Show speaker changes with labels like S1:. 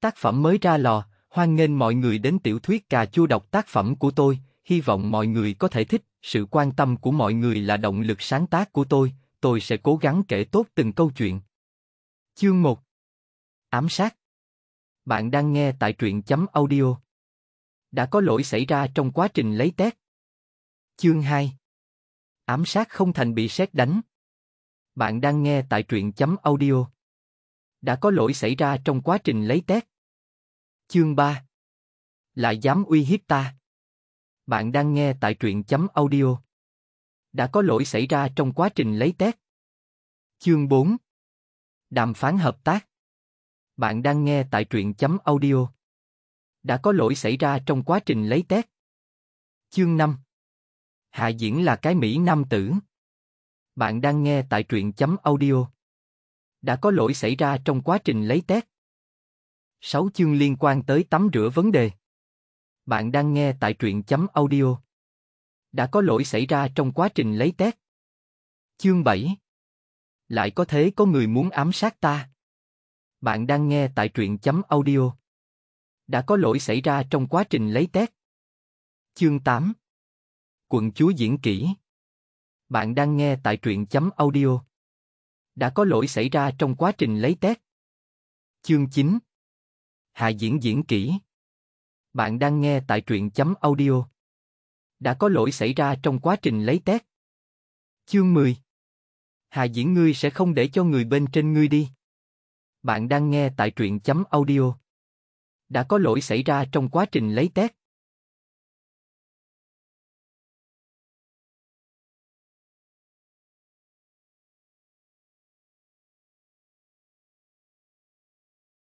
S1: Tác phẩm mới ra lò, hoan nghênh mọi người đến tiểu thuyết cà chua đọc tác phẩm của tôi, hy vọng mọi người có thể thích, sự quan tâm của mọi người là động lực sáng tác của tôi, tôi sẽ cố gắng kể tốt từng câu chuyện. Chương 1 Ám sát Bạn đang nghe tại truyện chấm audio. Đã có lỗi xảy ra trong quá trình lấy tét. Chương 2 Ám sát không thành bị xét đánh. Bạn đang nghe tại truyện chấm audio đã có lỗi xảy ra trong quá trình lấy tét. Chương 3 Lại dám uy hiếp ta. Bạn đang nghe tại truyện chấm audio. Đã có lỗi xảy ra trong quá trình lấy tét. Chương 4 Đàm phán hợp tác. Bạn đang nghe tại truyện chấm audio. Đã có lỗi xảy ra trong quá trình lấy tét. Chương 5 Hạ diễn là cái Mỹ Nam tử. Bạn đang nghe tại truyện chấm audio đã có lỗi xảy ra trong quá trình lấy test. 6 chương liên quan tới tắm rửa vấn đề. Bạn đang nghe tại truyện chấm audio. Đã có lỗi xảy ra trong quá trình lấy test. Chương 7 Lại có thế có người muốn ám sát ta. Bạn đang nghe tại truyện chấm audio. Đã có lỗi xảy ra trong quá trình lấy test. Chương 8 Quận chúa diễn kỹ. Bạn đang nghe tại truyện chấm audio đã có lỗi xảy ra trong quá trình lấy test. Chương 9 Hạ diễn diễn kỹ Bạn đang nghe tại truyện chấm audio. Đã có lỗi xảy ra trong quá trình lấy test. Chương 10 Hạ diễn ngươi sẽ không để cho người bên trên ngươi đi. Bạn đang nghe tại truyện chấm audio. Đã có lỗi xảy ra trong quá trình lấy test.